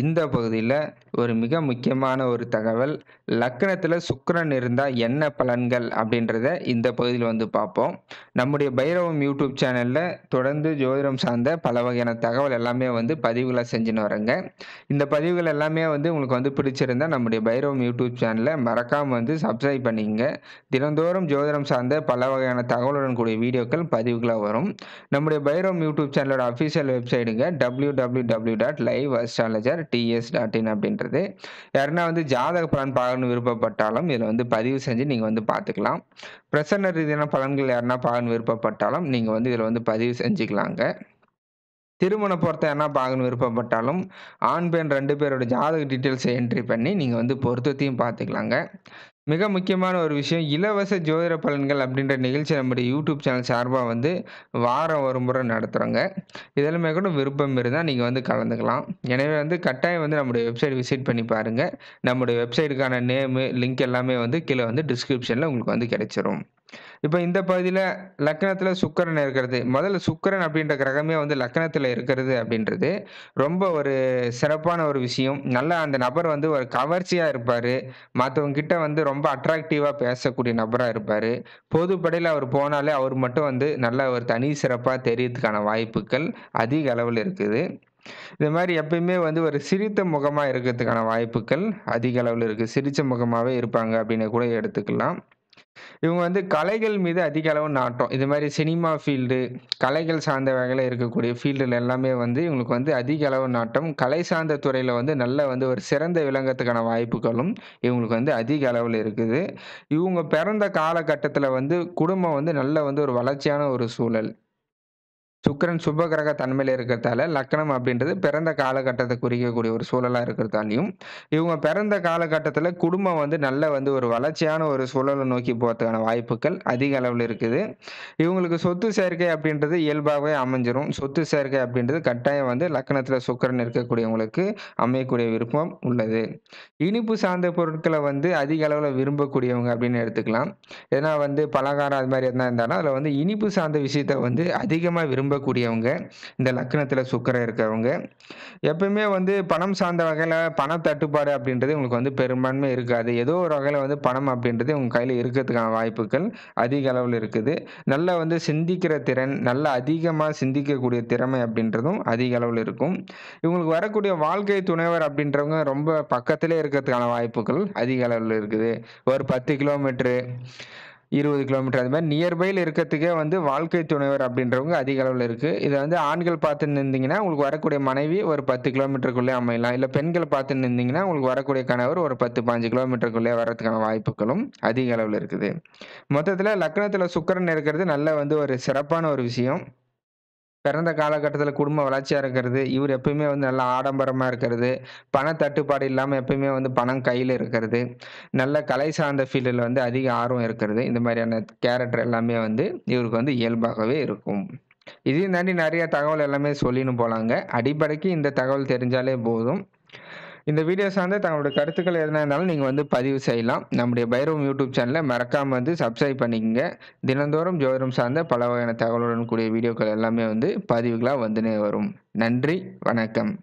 இந்த பகுதியில் ஒரு மிக முக்கியமான ஒரு தகவல் லக்கணத்தில் சுக்கரன் இருந்தால் என்ன பலன்கள் அப்படின்றத இந்த பகுதியில் வந்து பார்ப்போம் நம்முடைய பைரவம் யூடியூப் சேனலில் தொடர்ந்து ஜோதிடம் சார்ந்த பல வகையான தகவல் எல்லாமே வந்து பதிவுகளாக செஞ்சுன்னு வரேங்க இந்த பதிவுகள் எல்லாமே வந்து உங்களுக்கு வந்து பிடிச்சிருந்தால் நம்முடைய பைரவம் யூடியூப் சேனலை மறக்காமல் வந்து சப்ஸ்கிரைப் பண்ணிக்கங்க தினந்தோறும் ஜோதிடம் சார்ந்த பல வகையான தகவலுடன் கூடிய வீடியோக்கள் பதிவுகளாக வரும் நம்முடைய பைரவம் யூடியூப் சேனலோட அஃபீஷியல் வெப்சைட்டுங்க W W W dot live astrologer dot T S dot in அப்படின்றது யாருன்னா வந்து ஜாதக பலன் பார்க்கணும் விருப்பப்பட்டாலும் இதில் வந்து பதிவு செஞ்சு நீங்கள் வந்து பார்த்துக்கலாம் பிரசன்ன ரீதியான பலன்கள் யாருன்னா பார்க்கணும் விருப்பப்பட்டாலும் நீங்கள் வந்து இதில் வந்து பதிவு செஞ்சுக்கலாங்க திருமண பொருத்தம் என்ன பார்க்கணும் விருப்பப்பட்டாலும் ஆண் பெண் ரெண்டு பேரோட ஜாதக டீட்டெயில்ஸை என்ட்ரி பண்ணி நீங்கள் வந்து பொருத்தத்தையும் பார்த்துக்கலாங்க மிக முக்கியமான ஒரு விஷயம் இலவச ஜோதிட பலன்கள் அப்படின்ற நிகழ்ச்சி நம்முடைய யூடியூப் சேனல் சார்பாக வந்து வாரம் ஒரு முறை நடத்துகிறோங்க இதெல்லாமே கூட விருப்பம் இருந்தால் நீங்கள் வந்து கலந்துக்கலாம் எனவே வந்து கட்டாயம் வந்து நம்முடைய வெப்சைட் விசிட் பண்ணி பாருங்கள் நம்முடைய வெப்சைட்டுக்கான நேமு லிங்க் எல்லாமே வந்து கீழே வந்து டிஸ்கிரிப்ஷனில் உங்களுக்கு வந்து கிடைச்சிரும் இப்போ இந்த பகுதியில் லக்கணத்தில் சுக்கரன் இருக்கிறது முதல்ல சுக்கரன் அப்படின்ற கிரகமே வந்து லக்கணத்தில் இருக்கிறது அப்படின்றது ரொம்ப ஒரு சிறப்பான ஒரு விஷயம் நல்லா அந்த நபர் வந்து ஒரு கவர்ச்சியாக இருப்பார் மற்றவங்கிட்ட வந்து ரொம்ப அட்ராக்டிவாக பேசக்கூடிய நபராக இருப்பார் பொதுப்படையில் அவர் போனாலே அவர் மட்டும் வந்து நல்ல ஒரு தனி சிறப்பாக தெரியறதுக்கான வாய்ப்புகள் அதிக அளவில் இருக்குது இது மாதிரி எப்பயுமே வந்து ஒரு சிரித்த முகமாக இருக்கிறதுக்கான வாய்ப்புகள் அதிக அளவில் இருக்குது சிரித்த முகமாகவே இருப்பாங்க அப்படின்னு கூட எடுத்துக்கலாம் இவங்க வந்து கலைகள் மீது அதிக அளவு நாட்டம். இது மாதிரி சினிமா ஃபீல்டு, கலைகள் சார்ந்த வகையில் இருக்கக்கூடிய ஃபீல்டுல எல்லாமே வந்து இவங்களுக்கு வந்து அதிக அளவு நாட்டம். கலை சார்ந்த துறையில் வந்து நல்ல வந்து ஒரு சிறந்த விளங்கத்துக்கான வாய்ப்புகளும் இவங்களுக்கு வந்து அதிக அளவில் இருக்குது. இவங்க பிறந்த காலகட்டத்தில் வந்து குடும்பம் வந்து நல்ல வந்து ஒரு வளர்ச்சியான ஒரு சூழல். சுக்கரன் சுப கிரக தன்மையில் இருக்கிறதால லக்கணம் அப்படின்றது பிறந்த காலகட்டத்தை குறிக்கக்கூடிய ஒரு சூழலாக இருக்கிறதாலையும் இவங்க பிறந்த காலகட்டத்தில் குடும்பம் வந்து நல்ல வந்து ஒரு வளர்ச்சியான ஒரு சூழலை நோக்கி போகிறதுக்கான வாய்ப்புகள் அதிக அளவில் இருக்குது இவங்களுக்கு சொத்து சேர்க்கை அப்படின்றது இயல்பாகவே அமைஞ்சிரும் சொத்து சேர்க்கை அப்படின்றது கட்டாயம் வந்து லக்கணத்தில் சுக்கரன் இருக்கக்கூடியவங்களுக்கு அமையக்கூடிய விருப்பம் உள்ளது இனிப்பு சார்ந்த பொருட்களை வந்து அதிக அளவில் விரும்பக்கூடியவங்க அப்படின்னு எடுத்துக்கலாம் ஏன்னா வந்து பலகாரம் அது மாதிரி எதுனா இருந்தாலும் அதில் வந்து இனிப்பு சார்ந்த விஷயத்த வந்து அதிகமாக விரும்ப நம்பக்கூடியவங்க இந்த லக்னத்தில் சுக்கரம் இருக்கிறவங்க எப்பயுமே வந்து பணம் சார்ந்த வகையில் பண தட்டுப்பாடு அப்படின்றது உங்களுக்கு வந்து பெரும்பான்மை இருக்காது ஏதோ ஒரு வகையில் வந்து பணம் அப்படின்றது உங்கள் கையில் இருக்கிறதுக்கான வாய்ப்புகள் அதிக அளவில் இருக்குது நல்லா வந்து சிந்திக்கிற திறன் நல்லா அதிகமாக சிந்திக்கக்கூடிய திறமை அப்படின்றதும் அதிக அளவில் இருக்கும் இவங்களுக்கு வரக்கூடிய வாழ்க்கை துணைவர் அப்படின்றவங்க ரொம்ப பக்கத்திலே இருக்கிறதுக்கான வாய்ப்புகள் அதிக அளவில் இருக்குது ஒரு பத்து கிலோமீட்டரு இருபது கிலோமீட்டர் அது மாதிரி நியர்பையில் இருக்கிறதுக்கே வந்து வாழ்க்கை துணைவர் அப்படின்றவங்க அதிக அளவில் இருக்குது இதை வந்து ஆண்கள் பார்த்து நின்றீங்கன்னா உங்களுக்கு வரக்கூடிய மனைவி ஒரு பத்து கிலோமீட்டருக்குள்ளே அமையலாம் இல்லை பெண்கள் பார்த்து நின்றீங்கன்னா உங்களுக்கு வரக்கூடிய கணவர் ஒரு பத்து பாஞ்சு கிலோமீட்டருக்குள்ளே வரதுக்கான வாய்ப்புகளும் அதிக அளவில் இருக்குது மொத்தத்தில் லக்னத்தில் சுக்கரன் இருக்கிறது நல்ல வந்து ஒரு சிறப்பான ஒரு விஷயம் பிறந்த காலகட்டத்தில் குடும்ப வளர்ச்சியாக இருக்கிறது இவர் எப்பயுமே வந்து நல்லா ஆடம்பரமாக இருக்கிறது பண தட்டுப்பாடு இல்லாமல் எப்பயுமே வந்து பணம் கையில் இருக்கிறது நல்ல கலை சார்ந்த ஃபீல்டில் வந்து அதிக ஆர்வம் இருக்கிறது இந்த மாதிரியான கேரக்டர் எல்லாமே வந்து இவருக்கு வந்து இயல்பாகவே இருக்கும் இதையும் தாண்டி நிறைய தகவல் எல்லாமே சொல்லின்னு போகலாங்க அடிப்படைக்கு இந்த தகவல் தெரிஞ்சாலே போதும் இந்த வீடியோ சார்ந்து தங்களோட கருத்துக்கள் எதுனா இருந்தாலும் நீங்கள் வந்து பதிவு செய்யலாம் நம்முடைய பைரவம் யூடியூப் சேனலை மறக்காமல் வந்து சப்ஸ்கிரைப் பண்ணிக்கோங்க தினந்தோறும் ஜோதிடம் சார்ந்த பல வகையான தகவலுடன் கூடிய வீடியோக்கள் எல்லாமே வந்து பதிவுகளாக வந்துனே வரும் நன்றி வணக்கம்